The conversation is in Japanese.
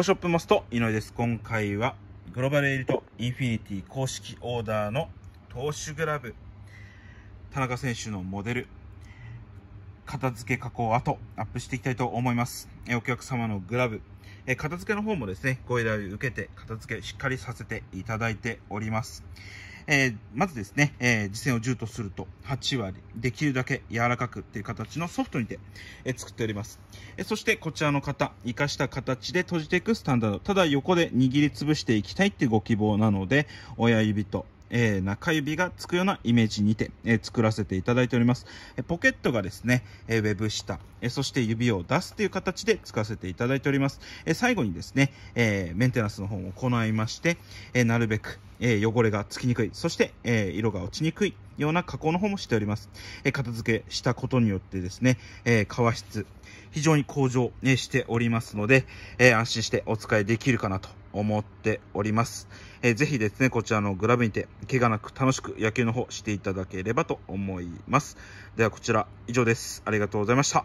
ショップモスト井上です。今回はグローバルエリートインフィニティ公式オーダーの投手グラブ。田中選手のモデル。片付け加工後アップしていきたいと思います。えお客様のグラブ。え片付けの方もですね、ご依頼を受けて片付けしっかりさせていただいております。えー、まずですね、えー、実践を10とすると8割、できるだけ柔らかくっていう形のソフトにて、えー、作っております。えそしてこちらの方、活かした形で閉じていくスタンダード。ただ横で握りつぶしていきたいっていうご希望なので、親指とえー、中指がつくようなイメージにて、えー、作らせていただいております。えポケットがですね、えウェブ下、えそして指を出すという形で使わせていただいております。え最後にですね、えメンテナンスの方も行いまして、えなるべく、え汚れがつきにくい、そして、え色が落ちにくいような加工の方もしております。え片付けしたことによってですね、え革質、非常に向上、ね、しておりますので、えー、安心してお使いできるかなと思っております。えー、ぜひですね、こちらのグラブにて、怪我なく楽しく野球の方していただければと思います。ではこちら、以上です。ありがとうございました。